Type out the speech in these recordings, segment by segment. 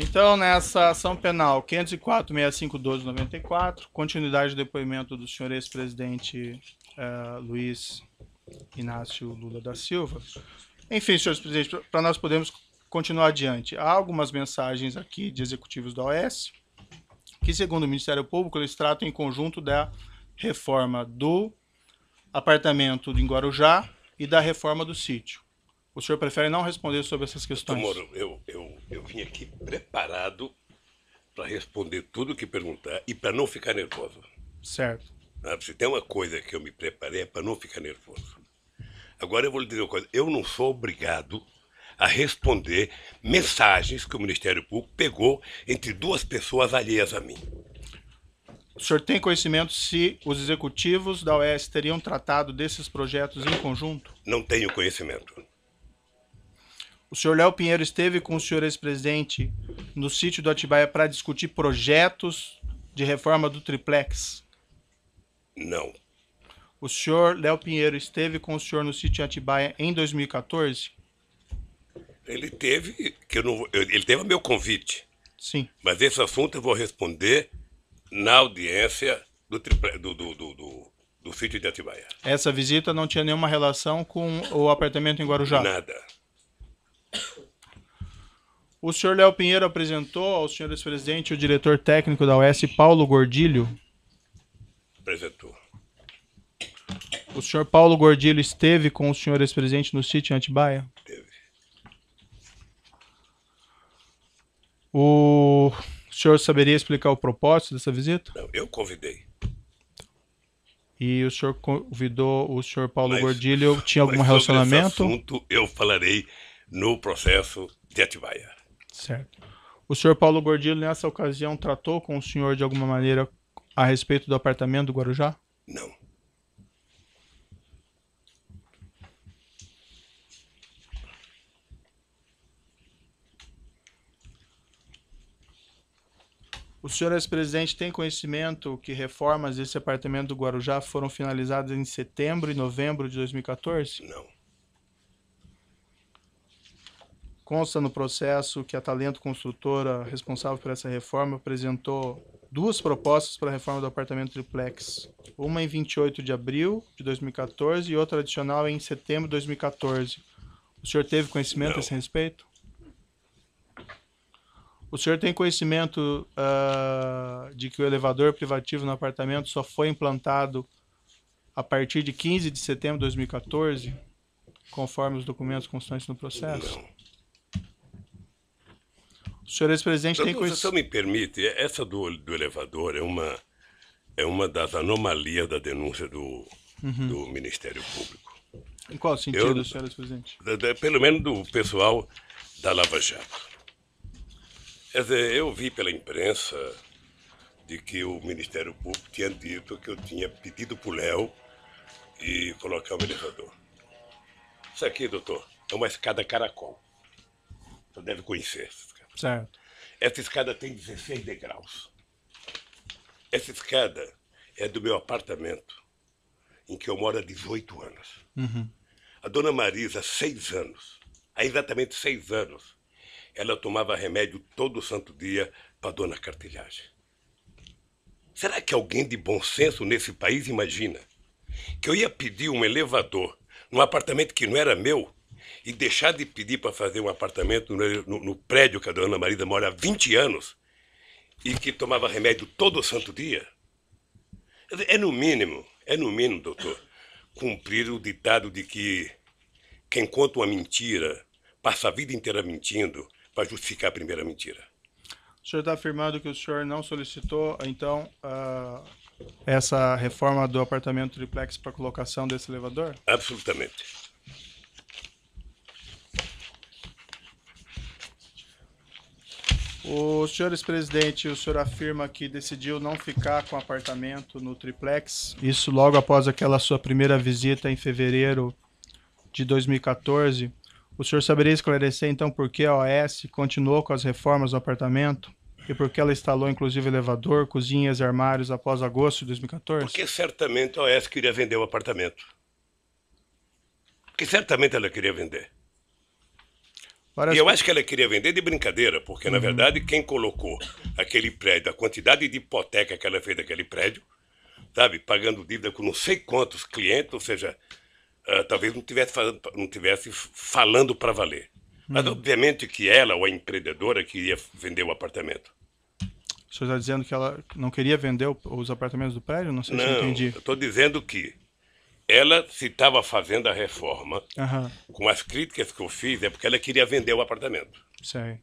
Então, nessa ação penal 504-65-1294, continuidade do depoimento do senhor ex-presidente uh, Luiz Inácio Lula da Silva. Enfim, senhores presidentes, para nós podemos continuar adiante. Há algumas mensagens aqui de executivos da OS, que, segundo o Ministério Público, eles tratam em conjunto da reforma do apartamento em Guarujá e da reforma do sítio. O senhor prefere não responder sobre essas questões? Moro, eu, eu, eu vim aqui preparado para responder tudo o que perguntar e para não ficar nervoso. Certo. Ah, se tem uma coisa que eu me preparei é para não ficar nervoso. Agora eu vou lhe dizer uma coisa: eu não sou obrigado a responder mensagens que o Ministério Público pegou entre duas pessoas alheias a mim. O senhor tem conhecimento se os executivos da OES teriam tratado desses projetos em conjunto? Não tenho conhecimento. O senhor Léo Pinheiro esteve com o senhor ex-presidente no sítio do Atibaia para discutir projetos de reforma do triplex? Não. O senhor Léo Pinheiro esteve com o senhor no sítio Atibaia em 2014? Ele teve, que eu não, ele teve o meu convite. Sim. Mas esse assunto eu vou responder na audiência do, triple, do, do, do, do, do sítio de Atibaia. Essa visita não tinha nenhuma relação com o apartamento em Guarujá? Nada. O senhor Léo Pinheiro apresentou ao senhor ex-presidente o diretor técnico da OS, Paulo Gordilho? Apresentou. O senhor Paulo Gordilho esteve com o senhor ex-presidente no sítio Antibaia? Esteve. O... o senhor saberia explicar o propósito dessa visita? Não, eu convidei. E o senhor convidou o senhor Paulo mas, Gordilho, tinha algum relacionamento? Sobre esse assunto eu falarei no processo de Atibaia. Certo. O senhor Paulo Gordilho, nessa ocasião, tratou com o senhor de alguma maneira a respeito do apartamento do Guarujá? Não. O senhor ex-presidente tem conhecimento que reformas desse apartamento do Guarujá foram finalizadas em setembro e novembro de 2014? Não. Consta no processo que a Talento Construtora, responsável por essa reforma, apresentou duas propostas para a reforma do apartamento triplex. Uma em 28 de abril de 2014 e outra adicional em setembro de 2014. O senhor teve conhecimento Não. a esse respeito? O senhor tem conhecimento uh, de que o elevador privativo no apartamento só foi implantado a partir de 15 de setembro de 2014, conforme os documentos constantes no processo? Não. O senhor é ex-presidente tem coisa. Se me permite, essa do, do elevador é uma, é uma das anomalias da denúncia do, uhum. do Ministério Público. Em qual sentido, Eu, senhor ex-presidente? Pelo menos do pessoal da Lava Jato. Quer dizer, eu vi pela imprensa de que o Ministério Público tinha dito que eu tinha pedido para o Léo e colocar o elevador. Isso aqui, doutor, é uma escada caracol. Você deve conhecer essa Certo. Essa escada tem 16 degraus. Essa escada é do meu apartamento, em que eu moro há 18 anos. Uhum. A dona Marisa, há seis anos, há exatamente seis anos, ela tomava remédio todo santo dia para dona cartilhagem. Será que alguém de bom senso nesse país imagina que eu ia pedir um elevador num apartamento que não era meu e deixar de pedir para fazer um apartamento no, no, no, prédio que a dona Marida mora há 20 anos e que tomava remédio todo santo dia? É no mínimo, é no mínimo, doutor, cumprir o ditado de que quem conta uma mentira passa a vida inteira mentindo para justificar a primeira mentira. O senhor está afirmando que o senhor não solicitou, então, ah, essa reforma do apartamento triplex para colocação desse elevador? Absolutamente. O senhores presidente, o senhor afirma que decidiu não ficar com apartamento no triplex, isso logo após aquela sua primeira visita em fevereiro de 2014. O senhor saberia esclarecer então por que a OS continuou com as reformas no apartamento e por que ela instalou inclusive elevador, cozinhas e armários após agosto de 2014? Porque certamente a OS queria vender o apartamento. Porque certamente ela queria vender. Parece e eu acho que ela queria vender de brincadeira, porque, uhum. na verdade, quem colocou aquele prédio, a quantidade de hipoteca que ela fez daquele prédio, sabe, pagando dívida com não sei quantos clientes, ou seja, uh, talvez não tivesse, falando, não tivesse falando para valer. Mas, uhum. obviamente, que ela, ou a empreendedora, queria vender o apartamento. O senhor está dizendo que ela não queria vender os apartamentos do prédio? Não sei não, se eu entendi. Eu estou dizendo que ela se estava fazendo a reforma, com as críticas que eu fiz, é porque ela queria vender o apartamento. Sei.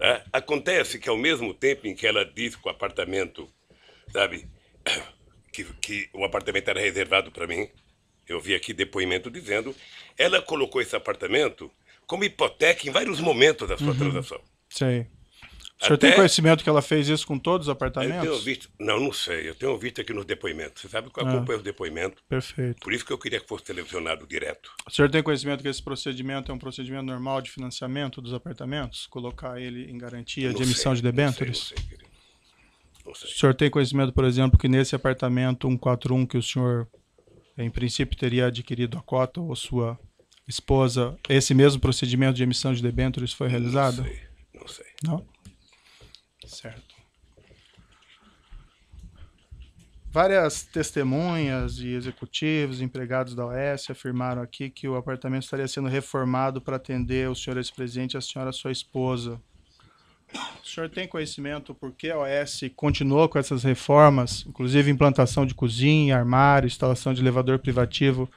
É? Acontece que ao mesmo tempo em que ela disse que o apartamento, sabe, que, que o apartamento era reservado para mim, eu vi aqui depoimento dizendo, ela colocou esse apartamento como hipoteca em vários momentos da sua uhum. transação. Sei. O senhor Até... tem conhecimento que ela fez isso com todos os apartamentos? Eu tenho visto, não, não sei. Eu tenho visto aqui nos depoimentos. Você sabe que eu ah. acompanho ah, os depoimentos. Perfeito. Por isso que eu queria que fosse televisionado direto. O senhor tem conhecimento que esse procedimento é um procedimento normal de financiamento dos apartamentos? Colocar ele em garantia não de emissão sei, de debêntures? Não sei, não sei, querido. Não sei. O senhor tem conhecimento, por exemplo, que nesse apartamento 141 que o senhor, em princípio, teria adquirido a cota ou sua esposa, esse mesmo procedimento de emissão de debêntures foi realizado? Não sei, não sei. Não? Certo. Várias testemunhas e executivos, empregados da OS, afirmaram aqui que o apartamento estaria sendo reformado para atender o senhor ex-presidente e a senhora sua esposa. O senhor tem conhecimento por que a OS continuou com essas reformas, inclusive implantação de cozinha, armário, instalação de elevador privativo,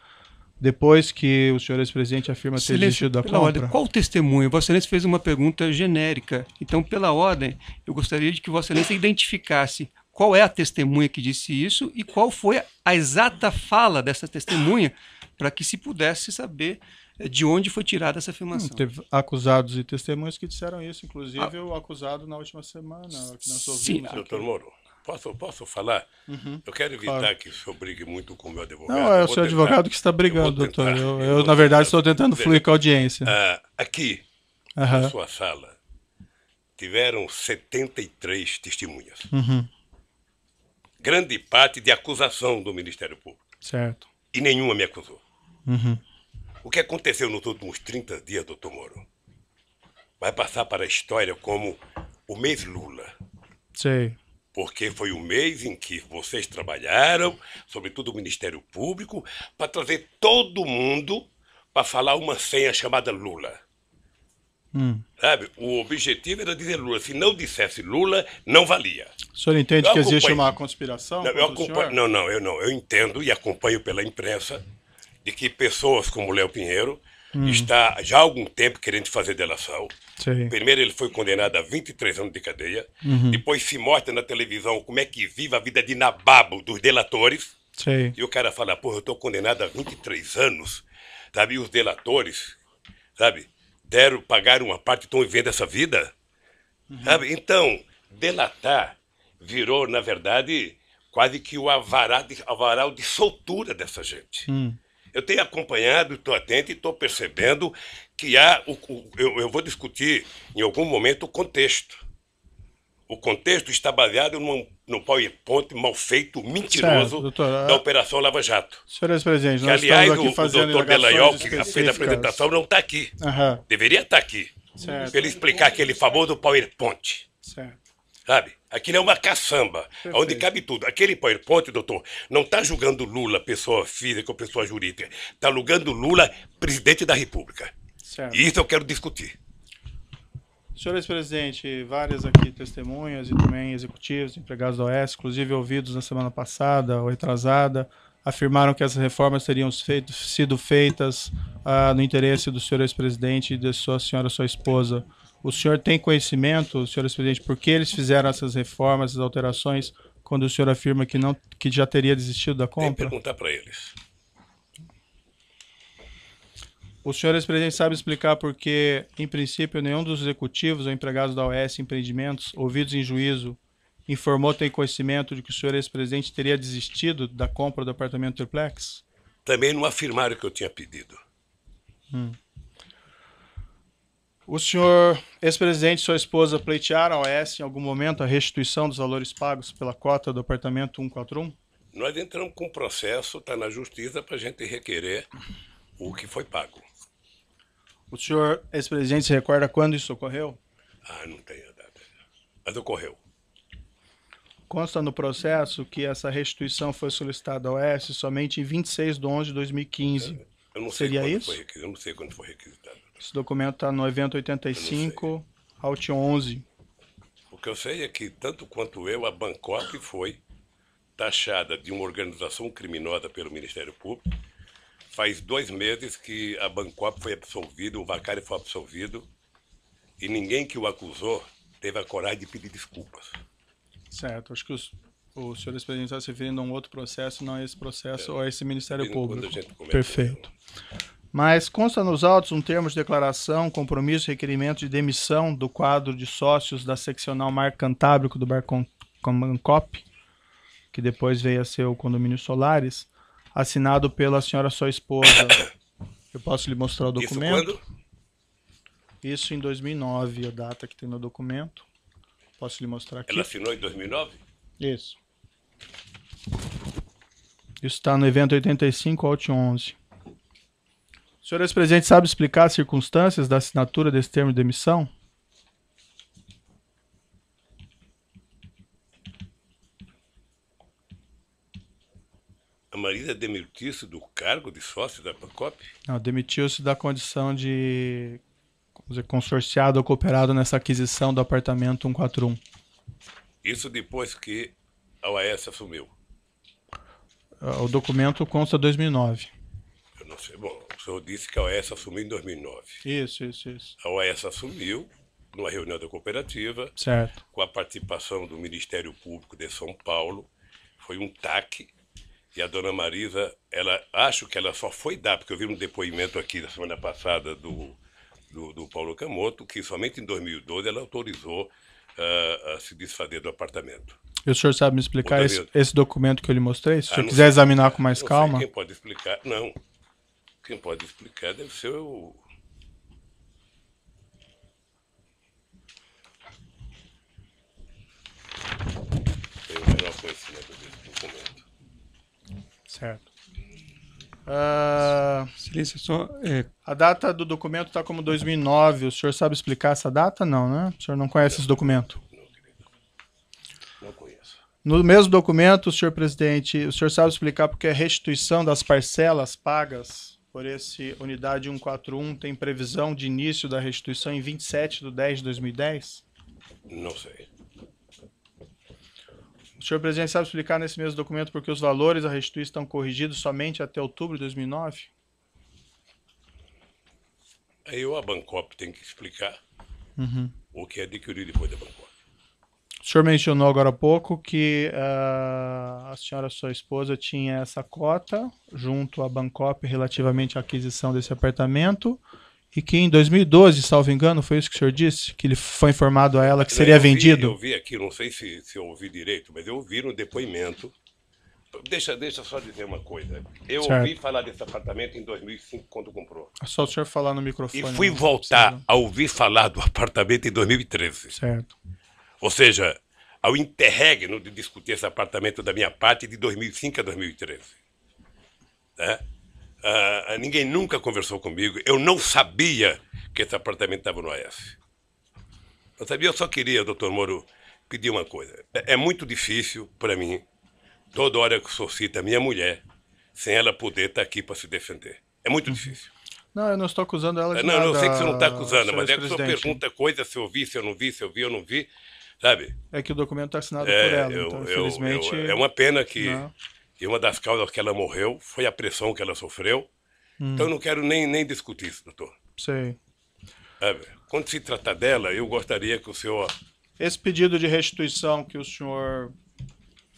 depois que o senhor ex-presidente afirma ter desistido da compra? Ordem, qual o testemunho? Vossa Excelência fez uma pergunta genérica. Então, pela ordem, eu gostaria de que Vossa Excelência identificasse qual é a testemunha que disse isso e qual foi a exata fala dessa testemunha para que se pudesse saber eh, de onde foi tirada essa afirmação. Hum, teve acusados e testemunhas que disseram isso, inclusive ah, o acusado na última semana. Que nós visita, sim, doutor Moro. Posso, posso falar? Uhum. Eu quero evitar claro. que o senhor brigue muito com o meu advogado. Não, é o seu advogado que está brigando, eu doutor. eu, eu, na verdade, estou tentando fluir com a audiência. Ah, aqui, uhum. na sua sala, tiveram 73 testemunhas. Uhum. Grande parte de acusação do Ministério Público. Certo. E nenhuma me acusou. Uhum. O que aconteceu nos últimos 30 dias, doutor Moro, vai passar para a história como o mês Lula. Sei porque foi o mês em que vocês trabalharam, sobretudo o Ministério Público, para trazer todo mundo para falar uma senha chamada Lula. Hum. Sabe? O objetivo era dizer Lula. Se não dissesse Lula, não valia. O senhor entende eu que acompanho... existe uma conspiração? Não, eu acompanho... não, não, eu não. Eu entendo e acompanho pela imprensa de que pessoas como Léo Pinheiro hum. está já há algum tempo querendo fazer delação. Sim. Primeiro ele foi condenado a 23 anos de cadeia, uhum. depois se mostra na televisão como é que vive a vida de nababo dos delatores. Sim. E o cara fala, porra, eu estou condenado a 23 anos. Sabe, e os delatores, sabe, deram, pagaram uma parte e estão vivendo essa vida. Uhum. Sabe? Então, delatar virou, na verdade, quase que o avaral de, avaral de soltura dessa gente. Hum. Eu tenho acompanhado, estou atento e estou percebendo que há. O, o, eu, eu vou discutir em algum momento o contexto. O contexto está baseado num, num PowerPoint mal feito, mentiroso, certo, doutor, da ah, Operação Lava Jato. Senhores presidentes, que, aliás, o, o doutor Delayol, que fez a apresentação, não está aqui. Uhum. Deveria estar tá aqui. Para ele explicar aquele é famoso PowerPoint. Certo. Sabe? Aquilo é uma caçamba, Perfeito. onde cabe tudo. Aquele PowerPoint, doutor, não está julgando Lula, pessoa física ou pessoa jurídica. Está julgando Lula, presidente da República. Certo. E isso eu quero discutir. Senhor ex-presidente, várias aqui testemunhas e também executivos, empregados da OS, inclusive ouvidos na semana passada ou retrasada, afirmaram que essas reformas teriam feito, sido feitas ah, no interesse do senhor ex-presidente e de sua senhora, sua esposa. O senhor tem conhecimento, senhor presidente, por que eles fizeram essas reformas, essas alterações, quando o senhor afirma que, não, que já teria desistido da compra? Tem que perguntar para eles. O senhor ex-presidente sabe explicar por que, em princípio, nenhum dos executivos ou empregados da OS Empreendimentos, ouvidos em juízo, informou ter conhecimento de que o senhor ex-presidente teria desistido da compra do apartamento triplex? Também não afirmaram que eu tinha pedido. Hum. O senhor ex-presidente e sua esposa pleitearam a S em algum momento a restituição dos valores pagos pela cota do apartamento 141? Nós entramos com um processo, está na justiça, para a gente requerer o que foi pago. O senhor ex-presidente se recorda quando isso ocorreu? Ah, não tenho a data. Mas ocorreu. Consta no processo que essa restituição foi solicitada ao S somente em 26 de 11 de 2015. Eu, não sei Seria isso? Foi, eu não sei quando foi requisitado. Esse documento está no evento 85, Alt 11. O que eu sei é que, tanto quanto eu, a Bangkok foi taxada de uma organização criminosa pelo Ministério Público. Faz dois meses que a Bangkok foi absolvida, o Vacari foi absolvido, e ninguém que o acusou teve a coragem de pedir desculpas. Certo, acho que os, o senhor presidente está se referindo a um outro processo, não a é esse processo é. ou é a esse Ministério Público. Perfeito mas consta nos autos um termo de declaração, compromisso, requerimento de demissão do quadro de sócios da seccional Mar Cantábrico do Comancop, que depois veio a ser o condomínio Solares, assinado pela senhora sua esposa. Eu posso lhe mostrar o documento? Isso, quando? Isso em 2009, a data que tem no documento. Posso lhe mostrar aqui? Ela assinou em 2009? Isso. Isso está no evento 85 Alt 11 senhor ex-presidente sabe explicar as circunstâncias da assinatura desse termo de demissão? A Marina demitiu-se do cargo de sócio da PACOP? Não, demitiu-se da condição de dizer, consorciado ou cooperado nessa aquisição do apartamento 141. Isso depois que a OAS assumiu. Ah, o documento consta 2009. Eu não sei. Bom, senhor disse que a OAS assumiu em 2009. Isso, isso, isso. A OAS assumiu numa reunião da cooperativa, certo. com a participação do Ministério Público de São Paulo. Foi um taque. E a dona Marisa, ela acho que ela só foi dar, porque eu vi um depoimento aqui da semana passada do, do, do Paulo Camoto, que somente em 2012 ela autorizou uh, a se desfazer do apartamento. E o senhor sabe me explicar esse, esse, documento que eu lhe mostrei? Se o senhor ah, quiser examinar com mais calma. quem pode explicar? Não quem pode explicar deve ser o. Tenho o melhor conhecimento desse documento. Certo. Uh, Silêncio, só, é... A data do documento está como 2009. O senhor sabe explicar essa data? Não, né? O senhor não conhece não, esse documento? Não, querido. Não conheço. No mesmo documento, senhor presidente, o senhor sabe explicar porque a é restituição das parcelas pagas por esse unidade 141 tem previsão de início da restituição em 27 de 10 de 2010? Não sei. O senhor presidente sabe explicar nesse mesmo documento por que os valores da restituição estão corrigidos somente até outubro de 2009? Aí eu, a Bancop tem que explicar uhum. o que é adquirido depois da Bancop senhor mencionou agora há pouco que uh, a senhora, sua esposa, tinha essa cota junto à Bancop relativamente à aquisição desse apartamento e que em 2012, salvo engano, foi isso que o senhor disse? Que ele foi informado a ela que seria eu vi, vendido? Eu vi aqui, não sei se, se eu ouvi direito, mas eu ouvi no depoimento. Deixa, deixa só dizer uma coisa. Eu certo. ouvi falar desse apartamento em 2005, quando comprou. É só o senhor falar no microfone. E fui voltar a ouvir falar do apartamento em 2013. Certo. Ou seja, ao interregno de discutir esse apartamento da minha parte de 2005 a 2013. Né? Uh, ninguém nunca conversou comigo, eu não sabia que esse apartamento estava no AS. Eu sabia, eu só queria, doutor Moro, pedir uma coisa. É, é muito difícil para mim, toda hora que cita a minha mulher, sem ela poder estar tá aqui para se defender. É muito uhum. difícil. Não, eu não estou acusando ela de não, nada. Não, eu sei que você não está acusando, mas é que o senhor pergunta coisa, se eu vi, se eu não vi, se eu vi, eu não vi. Sabe? É que o documento está é assinado é, por ela. Eu, então, eu, infelizmente. Eu, é uma pena que, não. Né? uma das causas que ela morreu foi a pressão que ela sofreu. Hum. Então eu não quero nem, nem discutir isso, doutor. Sei. Sabe? Quando se tratar dela, eu gostaria que o senhor. Esse pedido de restituição que o senhor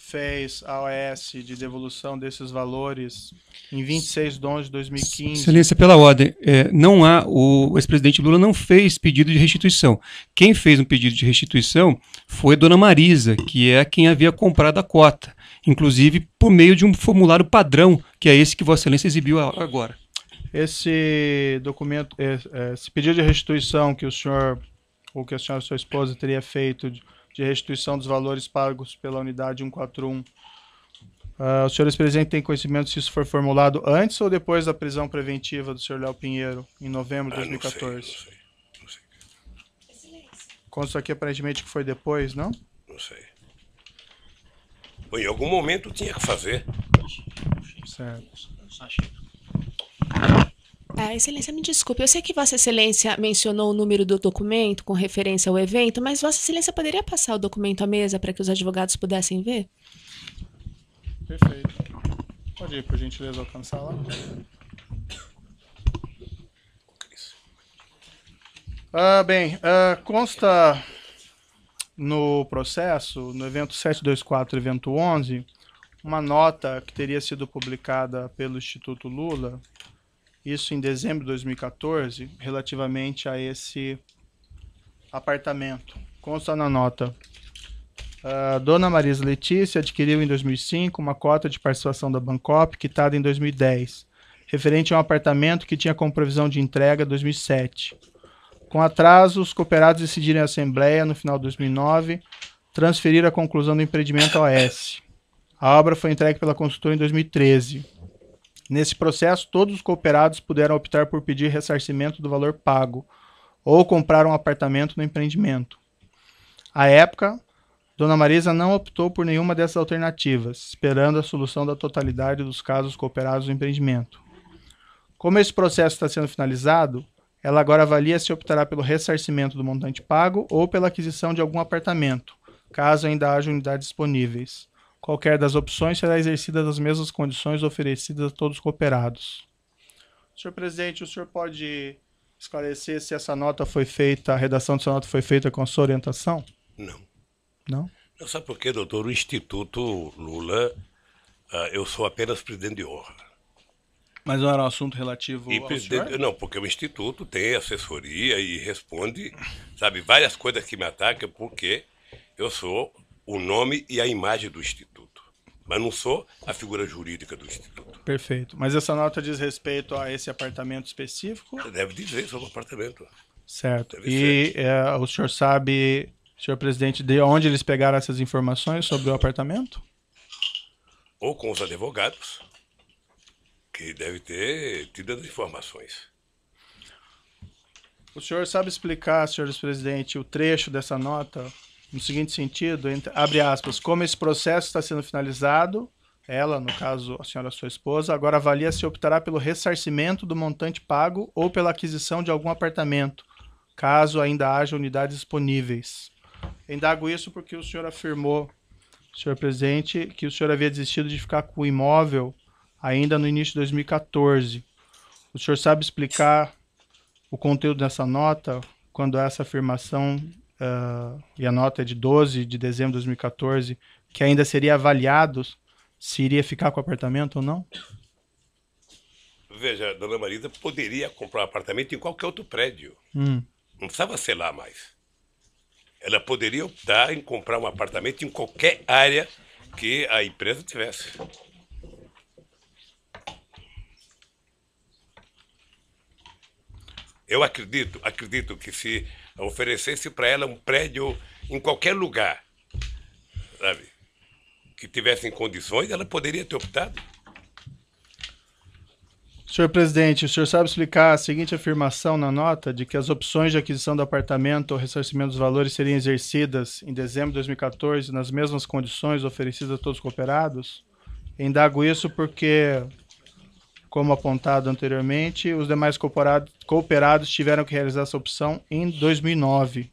fez a OS de devolução desses valores em 26 de 11 de 2015. Excelência, pela ordem, é, não há, o ex-presidente Lula não fez pedido de restituição. Quem fez um pedido de restituição foi Dona Marisa, que é quem havia comprado a cota, inclusive por meio de um formulário padrão, que é esse que Vossa Excelência exibiu agora. Esse documento, é, é, esse pedido de restituição que o senhor ou que a senhora, sua esposa, teria feito de restituição dos valores pagos pela unidade 141. Uh, ah, o senhor ex-presidente tem conhecimento se isso foi formulado antes ou depois da prisão preventiva do senhor Léo Pinheiro, em novembro de 2014? Ah, não sei, não sei, não sei. Consta aqui aparentemente que foi depois, não? Não sei. Bom, em algum momento tinha que fazer. Certo. Ah, excelência, me desculpe. Eu sei que Vossa Excelência mencionou o número do documento com referência ao evento, mas Vossa Excelência poderia passar o documento à mesa para que os advogados pudessem ver? Perfeito. Pode ir, por gentileza, alcançar lá. Ah, bem, ah, consta no processo, no evento 724, evento 11, uma nota que teria sido publicada pelo Instituto Lula isso em dezembro de 2014, relativamente a esse apartamento. Consta na nota. Uh, Dona Marisa Letícia adquiriu em 2005 uma cota de participação da Bancop, quitada em 2010, referente a um apartamento que tinha como previsão de entrega 2007. Com atraso, os cooperados decidiram em assembleia, no final de 2009, transferir a conclusão do empreendimento ao S. A obra foi entregue pela consultora em 2013. Nesse processo, todos os cooperados puderam optar por pedir ressarcimento do valor pago ou comprar um apartamento no empreendimento. À época, Dona Marisa não optou por nenhuma dessas alternativas, esperando a solução da totalidade dos casos cooperados no empreendimento. Como esse processo está sendo finalizado, ela agora avalia se optará pelo ressarcimento do montante pago ou pela aquisição de algum apartamento, caso ainda haja unidades disponíveis. Qualquer das opções será exercida nas mesmas condições oferecidas a todos cooperados. Senhor presidente, o senhor pode esclarecer se essa nota foi feita, a redação dessa nota foi feita com a sua orientação? Não. Não? Não sabe por quê, doutor? O Instituto Lula, uh, eu sou apenas presidente de honra. Mas não era um assunto relativo e ao presidente, senhor? Não, porque o Instituto tem assessoria e responde, sabe, várias coisas que me atacam, porque eu sou o nome e a imagem do Instituto mas não sou a figura jurídica do Instituto. Perfeito. Mas essa nota diz respeito a esse apartamento específico? Deve dizer sobre o apartamento. Certo. Deve e é, o senhor sabe, senhor presidente, de onde eles pegaram essas informações sobre o apartamento? Ou com os advogados, que deve ter tido as informações. O senhor sabe explicar, senhores presidente, o trecho dessa nota no seguinte sentido, entre, abre aspas, como esse processo está sendo finalizado, ela, no caso, a senhora sua esposa, agora avalia se optará pelo ressarcimento do montante pago ou pela aquisição de algum apartamento, caso ainda haja unidades disponíveis. Indago isso porque o senhor afirmou, senhor presidente, que o senhor havia desistido de ficar com o imóvel ainda no início de 2014. O senhor sabe explicar o conteúdo dessa nota quando essa afirmação uh, e a nota é de 12 de dezembro de 2014, que ainda seria avaliado se iria ficar com o apartamento ou não? Veja, dona Marisa poderia comprar um apartamento em qualquer outro prédio. Hum. Não precisava ser lá mais. Ela poderia optar em comprar um apartamento em qualquer área que a empresa tivesse. Eu acredito, acredito que se oferecesse para ela um prédio em qualquer lugar, sabe? Que tivesse condições, ela poderia ter optado. Senhor presidente, o senhor sabe explicar a seguinte afirmação na nota de que as opções de aquisição do apartamento ou ressarcimento dos valores seriam exercidas em dezembro de 2014 nas mesmas condições oferecidas a todos os cooperados? Indago isso porque como apontado anteriormente, os demais cooperados tiveram que realizar essa opção em 2009.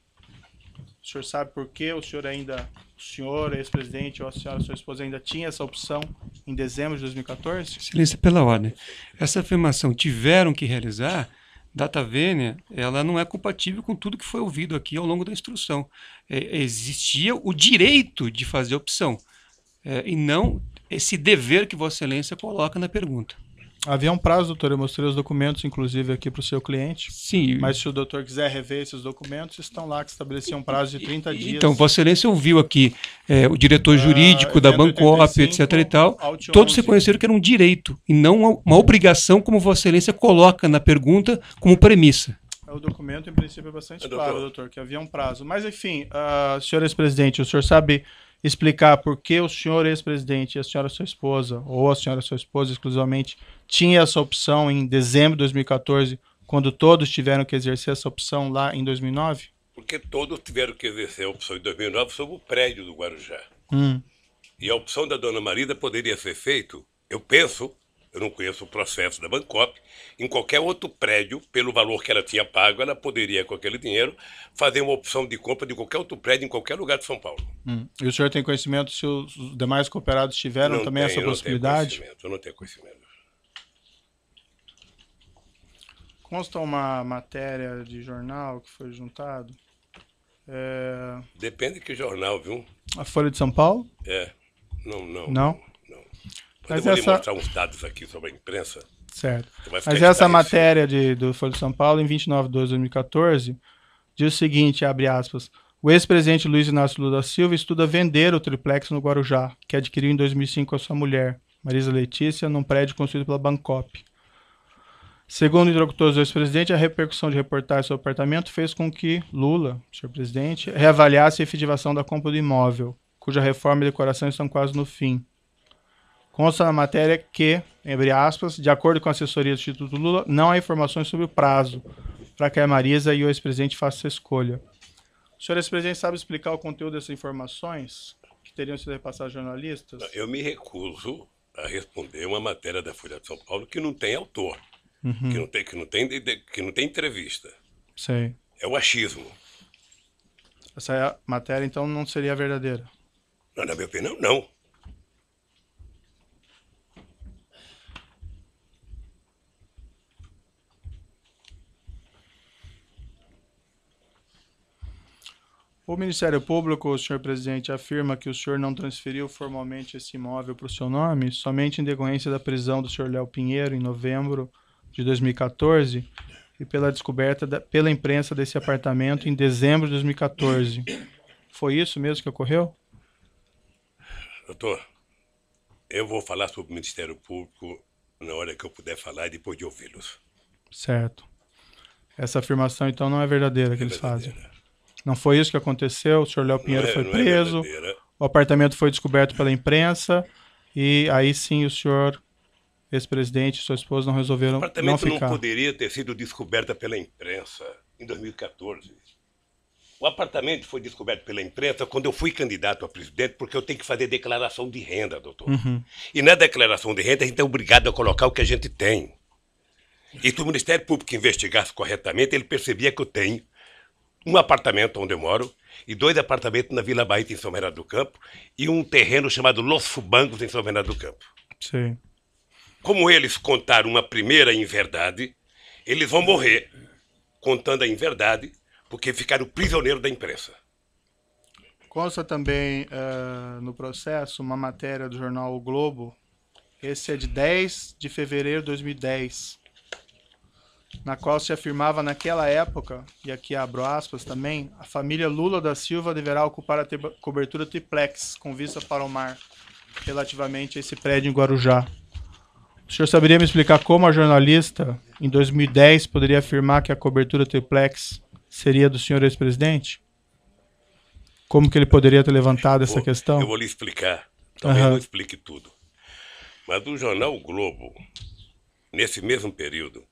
O senhor sabe por que o senhor ainda, o senhor, ex-presidente, ou a senhora, sua esposa, ainda tinha essa opção em dezembro de 2014? Excelência, pela ordem. Essa afirmação tiveram que realizar, data vênia, ela não é compatível com tudo que foi ouvido aqui ao longo da instrução. É, existia o direito de fazer opção, é, e não esse dever que Vossa Excelência coloca na pergunta. Havia um prazo, doutor. Eu mostrei os documentos, inclusive, aqui para o seu cliente. Sim. Mas se o doutor quiser rever esses documentos, estão lá que estabeleciam um prazo de 30 dias. Então, Vossa Excelência ouviu aqui é, o diretor ah, jurídico da Bancop, etc. e tal. Todos reconheceram que era um direito e não uma obrigação, como Vossa Excelência coloca na pergunta como premissa. É, o documento, em princípio, é bastante é, doutor. claro, doutor, que havia um prazo. Mas, enfim, uh, ah, senhores presidente, o senhor sabe explicar por que o senhor ex-presidente e a senhora sua esposa, ou a senhora sua esposa exclusivamente, tinha essa opção em dezembro de 2014, quando todos tiveram que exercer essa opção lá em 2009? Porque todos tiveram que exercer a opção em 2009 sobre o prédio do Guarujá. Hum. E a opção da dona Marida poderia ser feita, eu penso, eu não conheço o processo da Bancop, em qualquer outro prédio, pelo valor que ela tinha pago, ela poderia, com aquele dinheiro, fazer uma opção de compra de qualquer outro prédio em qualquer lugar de São Paulo. Hum. E o senhor tem conhecimento se os demais cooperados tiveram não também essa possibilidade? Não tenho eu não tenho conhecimento. Consta uma matéria de jornal que foi juntado? É... Depende que jornal, viu? A Folha de São Paulo? É. Não, não. Não? Mas eu vou essa... mostrar uns dados aqui sobre a imprensa. Certo. Mas essa matéria de, do Folha de São Paulo, em 29 de 2014, diz o seguinte, abre aspas, o ex-presidente Luiz Inácio Lula da Silva estuda vender o triplex no Guarujá, que adquiriu em 2005 com a sua mulher, Marisa Letícia, num prédio construído pela Bancop. Segundo interlocutores do ex-presidente, a repercussão de reportar sobre o apartamento fez com que Lula, senhor presidente, reavaliasse a efetivação da compra do imóvel, cuja reforma e decoração estão quase no fim. Consta na matéria que, entre aspas, de acordo com a assessoria do Instituto Lula, não há informações sobre o prazo para que a Marisa e o ex-presidente façam escolha. O senhor ex-presidente sabe explicar o conteúdo dessas informações que teriam sido repassadas a jornalistas? Eu me recuso a responder uma matéria da Folha de São Paulo que não tem autor, uhum. que, não tem, que, não tem, que não tem entrevista. Sei. É o achismo. Essa é matéria, então, não seria verdadeira? na minha opinião, não. O Ministério Público, senhor presidente, afirma que o senhor não transferiu formalmente esse imóvel para o seu nome, somente em decorrência da prisão do senhor Léo Pinheiro em novembro de 2014 e pela descoberta da, pela imprensa desse apartamento em dezembro de 2014. Foi isso mesmo que ocorreu? Doutor, eu vou falar sobre o Ministério Público na hora que eu puder falar e depois de ouvi-los. Certo. Essa afirmação, então, não é verdadeira que é verdadeira. eles fazem. Não foi isso que aconteceu. O senhor Léo Pinheiro é, foi é preso. É o apartamento foi descoberto pela imprensa. E aí sim o senhor, ex-presidente e sua esposa não resolveram. O apartamento não, ficar. não poderia ter sido descoberto pela imprensa em 2014. O apartamento foi descoberto pela imprensa quando eu fui candidato a presidente, porque eu tenho que fazer declaração de renda, doutor. Uhum. E na declaração de renda, a gente é obrigado a colocar o que a gente tem. E se o Ministério Público investigasse corretamente, ele percebia que eu tenho um apartamento onde eu moro e dois apartamentos na Vila Baita, em São Bernardo do Campo, e um terreno chamado Los Fubangos, em São Bernardo do Campo. Sim. Como eles contaram uma primeira em verdade, eles vão morrer contando a em verdade, porque ficaram prisioneiros da imprensa. Consta também uh, no processo uma matéria do jornal o Globo. Esse é de 10 de fevereiro de 2010 na qual se afirmava naquela época, e aqui abro aspas também, a família Lula da Silva deverá ocupar a cobertura triplex com vista para o mar, relativamente a esse prédio em Guarujá. O senhor saberia me explicar como a jornalista, em 2010, poderia afirmar que a cobertura triplex seria do senhor ex-presidente? Como que ele poderia ter levantado essa vou, questão? Eu vou lhe explicar. Talvez uhum. não explique tudo. Mas o jornal o Globo, nesse mesmo período,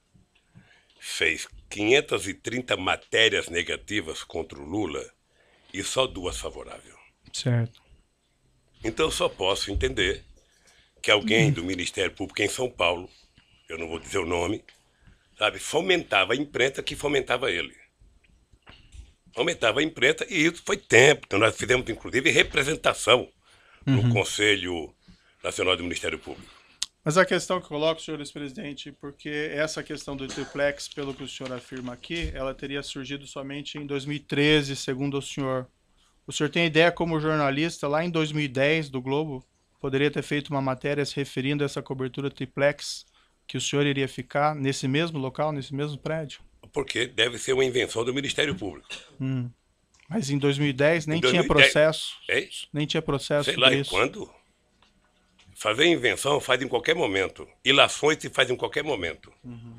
fez 530 matérias negativas contra o Lula e só duas favoráveis. Certo. Então só posso entender que alguém do Ministério Público em São Paulo, eu não vou dizer o nome, sabe, fomentava a imprensa que fomentava ele. Fomentava a imprensa e isso foi tempo. Então nós fizemos, inclusive, representação no uhum. Conselho Nacional do Ministério Público. Mas a questão que coloco, senhor presidente é porque essa questão do triplex, pelo que o senhor afirma aqui, ela teria surgido somente em 2013, segundo o senhor. O senhor tem ideia como jornalista, lá em 2010, do Globo, poderia ter feito uma matéria se referindo a essa cobertura triplex que o senhor iria ficar nesse mesmo local, nesse mesmo prédio? Porque deve ser uma invenção do Ministério Público. Hum. Mas em 2010 nem em 2010, tinha processo. É isso? Nem tinha processo. Sei lá, isso. quando? Fazer invenção faz em qualquer momento. Ilações se faz em qualquer momento. Uhum.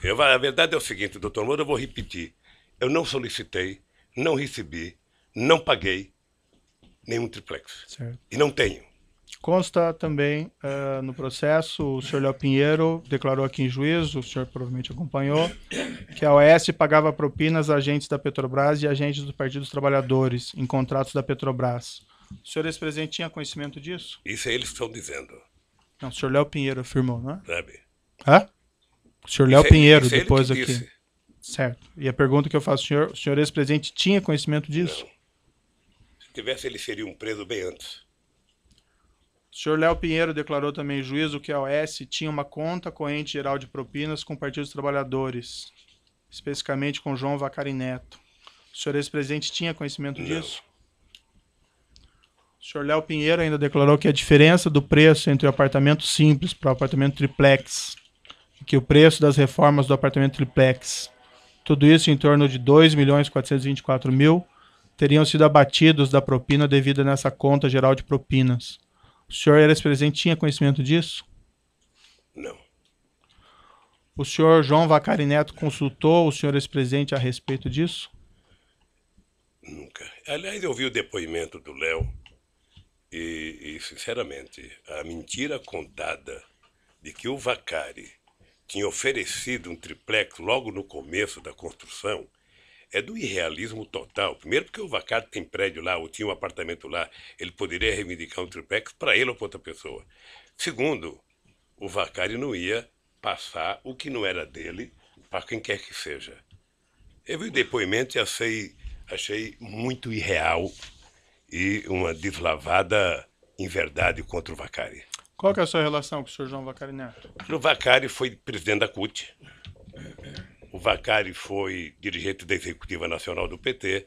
Eu, a verdade é o seguinte, doutor Moura, eu vou repetir. Eu não solicitei, não recebi, não paguei nenhum triplex. Certo. E não tenho. Consta também uh, no processo, o senhor Léo Pinheiro declarou aqui em juízo, o senhor provavelmente acompanhou, que a OAS pagava propinas a agentes da Petrobras e agentes do Partido dos Trabalhadores em contratos da Petrobras. O senhor ex-presidente tinha conhecimento disso? Isso é eles que estão dizendo. Não, o senhor Léo Pinheiro afirmou, não é? Sabe? Hã? O senhor Léo é, Pinheiro, depois aqui. Disse. Certo. E a pergunta que eu faço, senhor, o senhor ex-presidente tinha conhecimento disso? Não. Se tivesse, ele seria um preso bem antes. O senhor Léo Pinheiro declarou também em juízo que a OS tinha uma conta corrente geral de propinas com o Partido dos Trabalhadores, especificamente com João Vacari Neto. O senhor ex-presidente tinha conhecimento não. disso? O senhor Léo Pinheiro ainda declarou que a diferença do preço entre o apartamento simples para o apartamento triplex, que o preço das reformas do apartamento triplex, tudo isso em torno de R$ milhões mil, teriam sido abatidos da propina devida nessa conta geral de propinas. O senhor era presidente tinha conhecimento disso? Não. O senhor João Vacari Neto consultou o senhor ex-presidente a respeito disso? Nunca. Aliás, eu vi o depoimento do Léo e, e, sinceramente, a mentira contada de que o Vacari tinha oferecido um triplex logo no começo da construção é do irrealismo total. Primeiro, porque o Vacari tem prédio lá, ou tinha um apartamento lá, ele poderia reivindicar um triplex para ele ou para outra pessoa. Segundo, o Vacari não ia passar o que não era dele para quem quer que seja. Eu vi o depoimento e achei, achei muito irreal e uma deslavada em verdade contra o Vacari. Qual é a sua relação com o senhor João Vacari Neto? O Vacari foi presidente da CUT. O Vacari foi dirigente da Executiva Nacional do PT.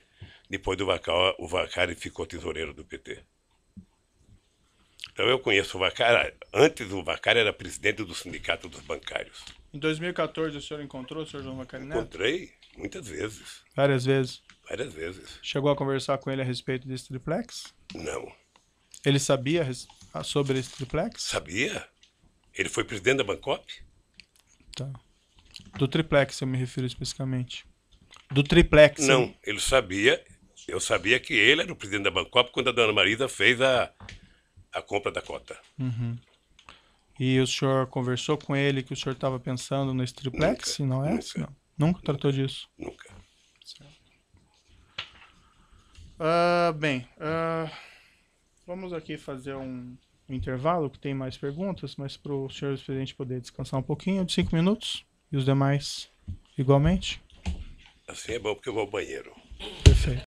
Depois do Vacari, o Vacari ficou tesoureiro do PT. Então eu conheço o Vacari. Antes o Vacari era presidente do Sindicato dos Bancários. Em 2014 o senhor encontrou o senhor João Vacari Neto? Encontrei muitas vezes. Várias vezes? Várias vezes. Chegou a conversar com ele a respeito desse triplex? Não. Ele sabia sobre esse triplex? Sabia. Ele foi presidente da Bancop? Tá. Do triplex eu me refiro especificamente. Do triplex? Não, hein? ele sabia. Eu sabia que ele era o presidente da Bancop quando a dona Marisa fez a, a compra da cota. Uhum. E o senhor conversou com ele que o senhor estava pensando nesse triplex, nunca, não é? Nunca. Não. nunca tratou disso? Nunca. Uh, bem, uh, vamos aqui fazer um intervalo que tem mais perguntas, mas para o senhor presidente poder descansar um pouquinho de cinco minutos e os demais igualmente. Assim é bom porque eu vou ao banheiro. Perfeito.